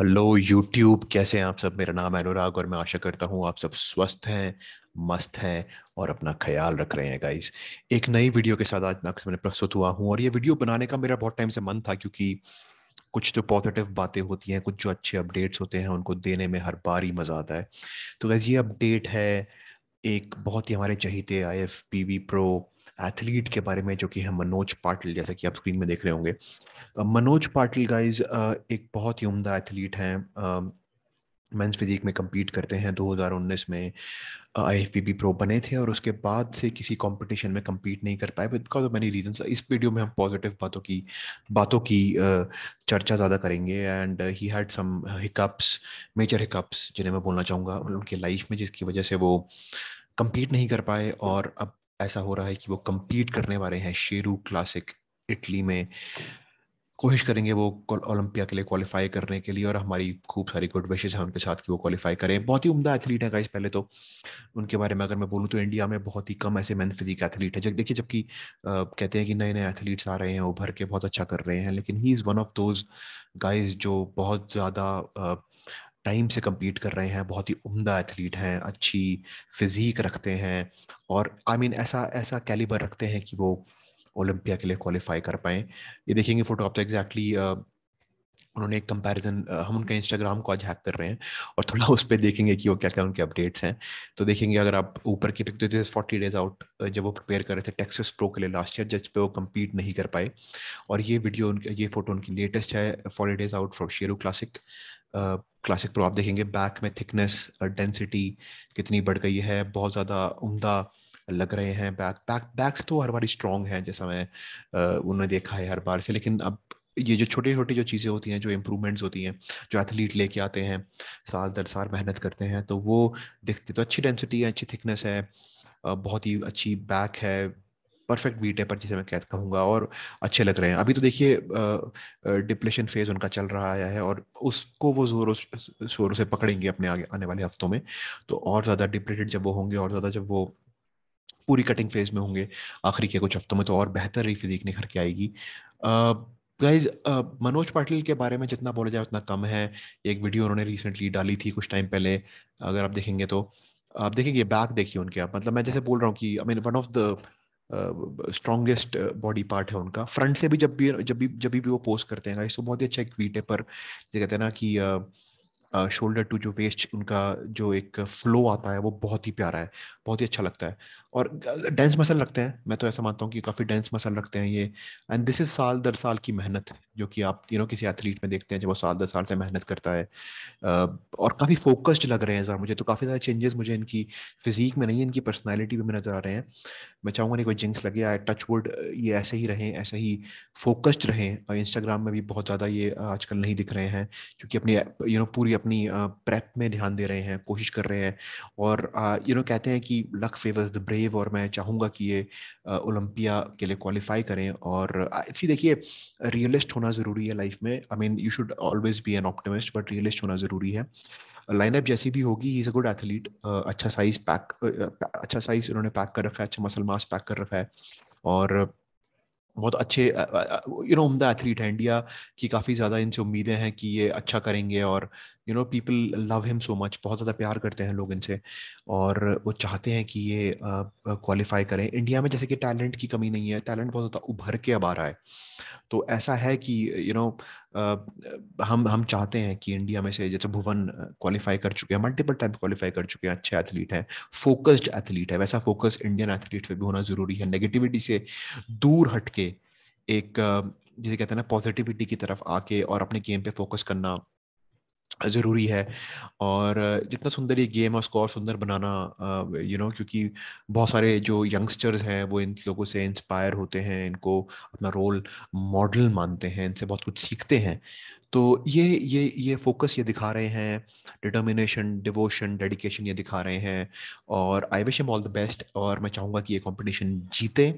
hello YouTube कैसे हैं आप सब मेरा नाम है अनुराग और मैं आशा करता हूँ आप सब स्वस्थ हैं मस्त हैं और अपना ख्याल रख रहे हैं गाइस एक नई वीडियो के साथ आज मैं मैंने प्रस्तुत हुआ हूँ और ये वीडियो बनाने का मेरा बहुत टाइम से मन था क्योंकि कुछ जो पॉजिटिव बातें होती हैं कुछ जो अच्छे अपडेट्स होते हैं उनको देने में हर बार ही मज़ा आता है तो गाइज़ ये अपडेट है एक बहुत ही हमारे चहीते I F B B pro athlete के बारे में जो कि है मनोज पाटिल जैसा कि आप स्क्रीन में देख रहे होंगे मनोज पाटिल गाइज एक बहुत ही उम्दा एथलीट हैं मेंस फिजिक में कम्पीट करते हैं 2019 में आई एफ प्रो बने थे और उसके बाद से किसी कंपटीशन में कम्पीट नहीं कर पाए बिकॉज ऑफ मैनी रीजन इस वीडियो में हम पॉजिटिव बातों की बातों की चर्चा ज़्यादा करेंगे and he had some hiccups major hiccups जिन्हें मैं बोलना चाहूँगा उनकी लाइफ में जिसकी वजह से वो कम्पीट नहीं कर पाए और अब ऐसा हो रहा है कि वो कम्पीट करने वाले हैं शेरू क्लासिक इटली में कोशिश करेंगे वो ओलंपिया के लिए क्वालिफाई करने के लिए और हमारी खूब सारी गुड विशेज़ हैं उनके साथ कि वो क्वालिफाई करें बहुत ही उमदा एथलीट है गाइस पहले तो उनके बारे में अगर मैं बोलूँ तो इंडिया में बहुत ही कम ऐसे मैन फिजिक एथलीट है जब देखिए जबकि कहते हैं कि नए नए एथलीट्स आ रहे हैं उभर के बहुत अच्छा कर रहे हैं लेकिन he is one of those guys जो बहुत ज़्यादा टाइम से कम्पीट कर रहे हैं बहुत ही उम्दा एथलीट हैं अच्छी फिजीक रखते हैं और आई I मीन mean, ऐसा ऐसा कैलिबर रखते हैं कि वो ओलंपिया के लिए क्वालिफाई कर पाएं ये देखेंगे फोटो आप तो एग्जैक्टली exactly, उन्होंने एक कंपैरिजन हम उनके इंस्टाग्राम को आज हैक कर रहे हैं और थोड़ा उस पर देखेंगे कि वो क्या क्या उनके अपडेट्स हैं तो देखेंगे अगर आप ऊपर की पिक तो फोर्टी डेज आउट जब वो प्रिपेयर कर रहे थे टेक्सस प्रो के लिए लास्ट ईयर जज पे वो कम्पीट नहीं कर पाए और ये वीडियो उनके ये फोटो उनकी लेटेस्ट है forty days out from Sheru classic classic pro आप देखेंगे बैक में थिकनेस डेंसिटी कितनी बढ़ गई है बहुत ज़्यादा उमदा लग रहे हैं बैक बैक बैक तो हर बार स्ट्रॉन्ग है जैसा मैं उन्होंने देखा है हर बार से लेकिन अब ये जो छोटी छोटी जो चीज़ें होती हैं जो इम्प्रूवमेंट्स होती हैं जो एथलीट लेके आते हैं साल दर साल मेहनत करते हैं तो वो दिखते तो अच्छी डेंसिटी है अच्छी थिकनेस है बहुत ही अच्छी बैक है परफेक्ट बीट है पर जिसे मैं कैद कहूँगा और अच्छे लग रहे हैं अभी तो देखिए डिप्रेशन फेज उनका चल रहा आया है और उसको वो जोरों शोरों से पकड़ेंगे अपने आगे आने वाले हफ्तों में तो और ज़्यादा डिप्रेटेड जब वो होंगे और ज़्यादा जब वो पूरी कटिंग फेज में होंगे आखिरी के कुछ हफ्तों में तो और बेहतर ही फिजिक निखर के आएगी गाइज मनोज पाटिल के बारे में जितना बोला जाए उतना कम है एक वीडियो उन्होंने रिसेंटली डाली थी कुछ टाइम पहले अगर आप देखेंगे तो आप देखेंगे बैक देखिए उनके आप मतलब मैं जैसे बोल रहा हूँ कि I mean one of the strongest body part है उनका फ्रंट से भी जब भी जब भी जब भी वो पोस्ट करते हैं गाइज तो बहुत ही अच्छा एक वीट है पर ये कहते हैं ना कि शोल्डर टू जो वेस्ट उनका जो एक फ्लो आता है वो बहुत ही प्यारा है बहुत ही अच्छा लगता है और डेंस मसल रखते हैं मैं तो ऐसा मानता हूँ कि काफ़ी डेंस मसल रखते हैं ये एंड दिस इज साल दर साल की मेहनत जो कि आप यू नो किसी एथलीट में देखते हैं जब वो साल दर साल से मेहनत करता है और काफ़ी फोकस्ड लग रहे हैं इस बार मुझे तो काफ़ी ज़्यादा चेंजेस मुझे इनकी फिजीक में नहीं है इनकी पर्सनैलिटी में नज़र आ रहे हैं मैं चाहूँगा नहीं कोई जिंक्स लगे आए टच वुड ये ऐसे ही रहें ऐसे ही फोकस्ड रहें और इंस्टाग्राम में भी बहुत ज़्यादा ये आजकल नहीं दिख रहे हैं क्योंकि अपनी यू नो पूरी अपनी प्रेप में ध्यान दे रहे हैं कोशिश कर रहे हैं और यू नो कहते हैं कि luck favours the break behave और मैं चाहूँगा कि ये ओलंपिया के लिए क्वालिफाई करें और इसी देखिए रियलिस्ट होना ज़रूरी है लाइफ में I mean you should always be an optimist but realist होना ज़रूरी है लाइनअप जैसी भी होगी he is a good athlete अच्छा साइज पैक अच्छा साइज उन्होंने पैक कर रखा है अच्छा मसल मास पैक कर रखा है और बहुत अच्छे यू नो उमदा एथलीट है इंडिया की काफ़ी ज़्यादा इनसे उम्मीदें हैं कि ये अच्छा करेंगे और you know people love him so much बहुत ज़्यादा प्यार करते हैं लोग इनसे और वो चाहते हैं कि ये क्वालिफाई करें इंडिया में जैसे कि टैलेंट की कमी नहीं है टैलेंट बहुत ज़्यादा उभर के अब आ रहा है तो ऐसा है कि यू नो हम हम चाहते हैं कि इंडिया में से जैसे भुवन क्वालिफाई कर चुके हैं मल्टीपल टाइम क्वालिफाई कर चुके हैं अच्छे एथलीट हैं फोकस्ड एथलीट है वैसा फोकस इंडियन एथलीट पर भी होना ज़रूरी है नेगेटिविटी से दूर हटके एक जिसे कहते हैं ना पॉजिटिविटी की तरफ आके और अपने गेम पे फोकस करना ज़रूरी है और जितना सुंदर ये गेम है उसको और सुंदर बनाना यू नो क्योंकि बहुत सारे जो यंगस्टर्स हैं वो इन लोगों से इंस्पायर होते हैं इनको अपना रोल मॉडल मानते हैं इनसे बहुत कुछ सीखते हैं तो ये ये ये फोकस ये दिखा रहे हैं डिटर्मिनेशन डिवोशन डेडिकेशन ये दिखा रहे हैं और I wish him all the best और मैं चाहूँगा कि ये कॉम्पिटिशन जीते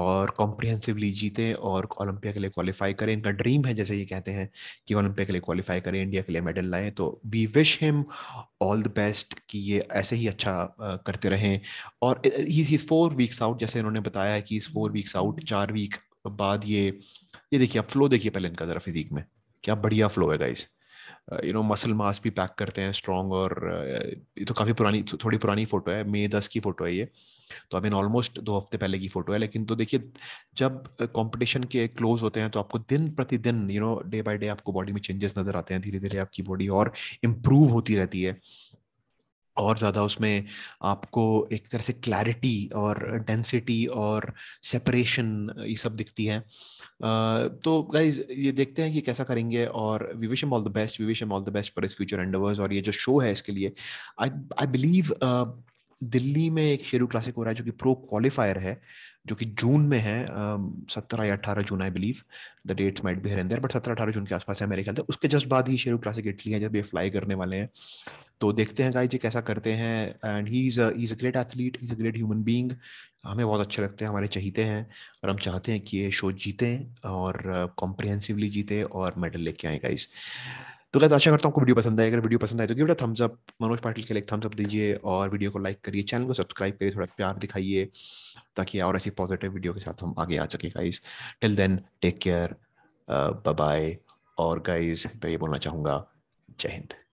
और कॉम्प्रिहेंसिवली जीते और ओलंपिया के लिए क्वालिफाई करें इनका ड्रीम है जैसे ये कहते हैं कि ओलंपिया के लिए क्वालिफाई करें इंडिया के लिए मेडल लाए तो we wish him all the best कि ये ऐसे ही अच्छा करते रहें और ही फोर वीक्स आउट जैसे इन्होंने बताया कि इस फोर वीक्स आउट चार वीक बाद ये ये देखिए आप फ्लो देखिए पहले इनका ज़रा फिजिक में क्या बढ़िया फ्लो है इस यू नो मसल मास भी पैक करते हैं स्ट्रॉन्ग और ये तो काफ़ी पुरानी थोड़ी पुरानी फोटो है मे दस की फोटो है ये तो आई मीन ऑलमोस्ट दो हफ्ते पहले की फोटो है लेकिन तो देखिए जब कंपटीशन के क्लोज होते हैं तो आपको दिन प्रतिदिन you know day by day आपको बॉडी में चेंजेस नजर आते हैं धीरे धीरे आपकी बॉडी और इम्प्रूव होती रहती है और ज़्यादा उसमें आपको एक तरह से क्लैरिटी और डेंसिटी और सेपरेशन ये सब दिखती है तो गाइज ये देखते हैं कि कैसा करेंगे और we wish him all the best we wish him all the best for इस फ्यूचर एंडवर्स और ये जो शो है इसके लिए आई आई बिलीव दिल्ली में एक शेरू क्लासिक हो रहा है जो कि प्रो क्वालिफायर है जो कि जून में है सत्रह या अठारह जून I believe the dates might be here but सत्रह अठारह जून के आसपास है मेरे ख्याल से उसके जस्ट बाद ही शेरू क्लासिक इटली है जब ये फ्लाई करने वाले हैं तो देखते हैं गाइज ये कैसा करते हैं and he is is a great athlete is a great human being हमें बहुत अच्छे लगते हैं हमारे चाहते हैं और हम चाहते हैं कि ये शो जीते और कॉम्प्रिहेंसिवली जीते और मेडल लेके आए गाइज तो गैस आशा करता हूँ वीडियो पसंद आए अगर वीडियो पसंद आए तो give thumbs up Manoj Patil के लिए थम्स अप दीजिए और वीडियो को लाइक करिए चैनल को सब्सक्राइब करिए थोड़ा प्यार दिखाइए ताकि और ऐसी पॉजिटिव वीडियो के साथ हम आगे आ सके guys till then take care bye और गाइज मैं ये बोलना चाहूँगा जय हिंद